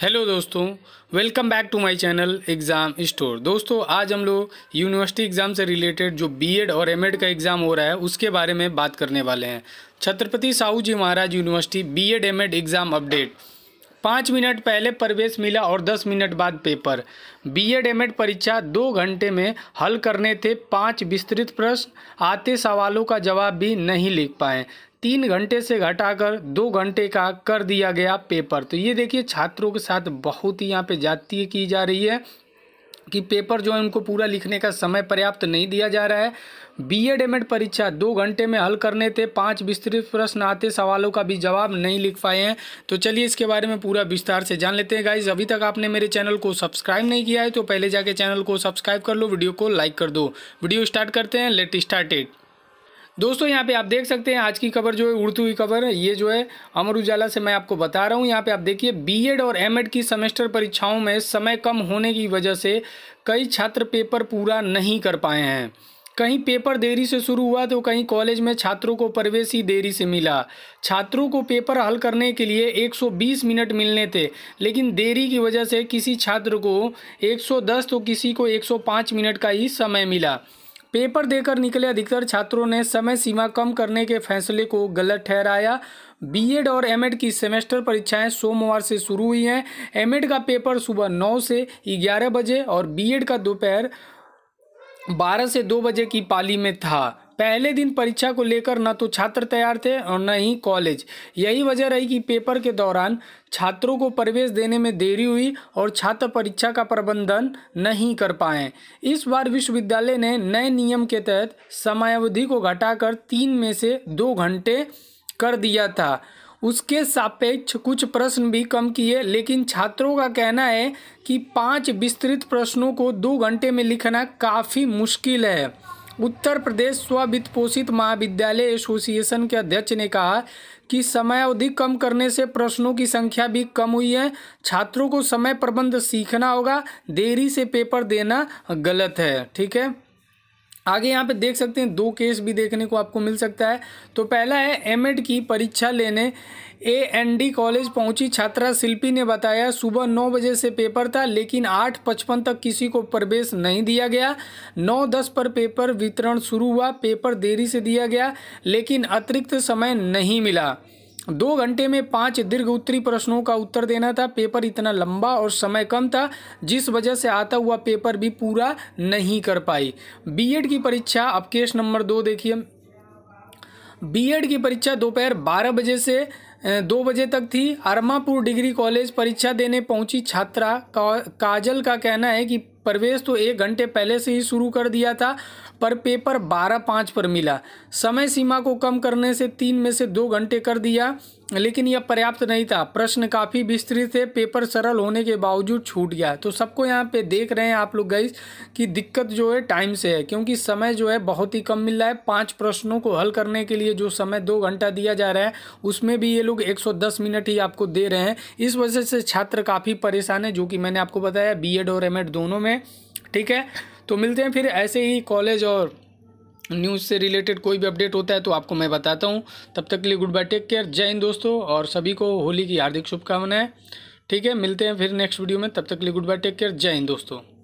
hello दोस्तों welcome back to my channel exam store दोस्तों आज हम लोग यूनिवर्सिटी एग्ज़ाम से रिलेटेड जो बीएड और एमएड का एग्ज़ाम हो रहा है उसके बारे में बात करने वाले हैं Chhatrapati Sahu ji Maharaj university BEd MEd exam update पाँच मिनट पहले प्रवेश मिला और दस मिनट बाद पेपर बी एड परीक्षा दो घंटे में हल करने थे पाँच विस्तृत प्रश्न आते सवालों का जवाब भी नहीं लिख पाए तीन घंटे से घटाकर दो घंटे का कर दिया गया पेपर तो ये देखिए छात्रों के साथ बहुत ही यहाँ पे जाती की जा रही है कि पेपर जो है उनको पूरा लिखने का समय पर्याप्त नहीं दिया जा रहा है बीएड एमएड परीक्षा दो घंटे में हल करने थे पांच विस्तृत प्रश्न आते सवालों का भी जवाब नहीं लिख पाए हैं तो चलिए इसके बारे में पूरा विस्तार से जान लेते हैं गाइज अभी तक आपने मेरे चैनल को सब्सक्राइब नहीं किया है तो पहले जाके चैनल को सब्सक्राइब कर लो वीडियो को लाइक कर दो वीडियो स्टार्ट करते हैं लेट स्टार्टेड दोस्तों यहाँ पे आप देख सकते हैं आज की खबर जो है उड़ती हुई खबर है ये जो है अमर उजाला से मैं आपको बता रहा हूँ यहाँ पे आप देखिए बीएड और एमएड की सेमेस्टर परीक्षाओं में समय कम होने की वजह से कई छात्र पेपर पूरा नहीं कर पाए हैं कहीं पेपर देरी से शुरू हुआ तो कहीं कॉलेज में छात्रों को प्रवेश ही देरी से मिला छात्रों को पेपर हल करने के लिए 120 मिनट मिलने थे लेकिन देरी की वजह से किसी छात्र को 110 तो किसी को 105 मिनट का ही समय मिला पेपर देकर निकले अधिकतर छात्रों ने समय सीमा कम करने के फैसले को गलत ठहराया बीएड और एमएड की सेमेस्टर परीक्षाएं सोमवार से शुरू हुई हैं एमएड का पेपर सुबह नौ से ग्यारह बजे और बीएड का दोपहर बारह से दो बजे की पाली में था पहले दिन परीक्षा को लेकर न तो छात्र तैयार थे और न ही कॉलेज यही वजह रही कि पेपर के दौरान छात्रों को प्रवेश देने में देरी हुई और छात्र परीक्षा का प्रबंधन नहीं कर पाए इस बार विश्वविद्यालय ने नए नियम के तहत समयावधि को घटाकर तीन में से दो घंटे कर दिया था उसके सापेक्ष कुछ प्रश्न भी कम किए लेकिन छात्रों का कहना है कि पांच विस्तृत प्रश्नों को दो घंटे में लिखना काफ़ी मुश्किल है उत्तर प्रदेश स्ववित्त पोषित महाविद्यालय एसोसिएशन के अध्यक्ष ने कहा कि समय अवधि कम करने से प्रश्नों की संख्या भी कम हुई है छात्रों को समय प्रबंध सीखना होगा देरी से पेपर देना गलत है ठीक है आगे यहाँ पे देख सकते हैं दो केस भी देखने को आपको मिल सकता है तो पहला है एमएड की परीक्षा लेने ए एन डी कॉलेज पहुंची छात्रा शिल्पी ने बताया सुबह नौ बजे से पेपर था लेकिन आठ पचपन तक किसी को प्रवेश नहीं दिया गया नौ दस पर पेपर वितरण शुरू हुआ पेपर देरी से दिया गया लेकिन अतिरिक्त समय नहीं मिला दो घंटे में पांच दीर्घ उत्तरी प्रश्नों का उत्तर देना था पेपर इतना लंबा और समय कम था जिस वजह से आता हुआ पेपर भी पूरा नहीं कर पाई बीएड की परीक्षा अब केस नंबर दो देखिए बीएड की परीक्षा दोपहर बारह बजे से दो बजे तक थी अरमापुर डिग्री कॉलेज परीक्षा देने पहुंची छात्रा का काजल का कहना है कि प्रवेश तो एक घंटे पहले से ही शुरू कर दिया था पर पेपर बारह पाँच पर मिला समय सीमा को कम करने से तीन में से दो घंटे कर दिया लेकिन यह पर्याप्त नहीं था प्रश्न काफ़ी विस्तृत है पेपर सरल होने के बावजूद छूट गया तो सबको यहाँ पे देख रहे हैं आप लोग गई कि दिक्कत जो है टाइम से है क्योंकि समय जो है बहुत ही कम मिल रहा है पांच प्रश्नों को हल करने के लिए जो समय दो घंटा दिया जा रहा है उसमें भी ये लोग 110 मिनट ही आपको दे रहे हैं इस वजह से छात्र काफ़ी परेशान है जो कि मैंने आपको बताया बी और एम दोनों में ठीक है तो मिलते हैं फिर ऐसे ही कॉलेज और न्यूज़ से रिलेटेड कोई भी अपडेट होता है तो आपको मैं बताता हूँ तब तक के लिए गुड बाय टेक केयर जय हिंद दोस्तों और सभी को होली की हार्दिक शुभकामनाएं ठीक है मिलते हैं फिर नेक्स्ट वीडियो में तब तक के लिए गुड बाय टेक केयर जय हिंद दोस्तों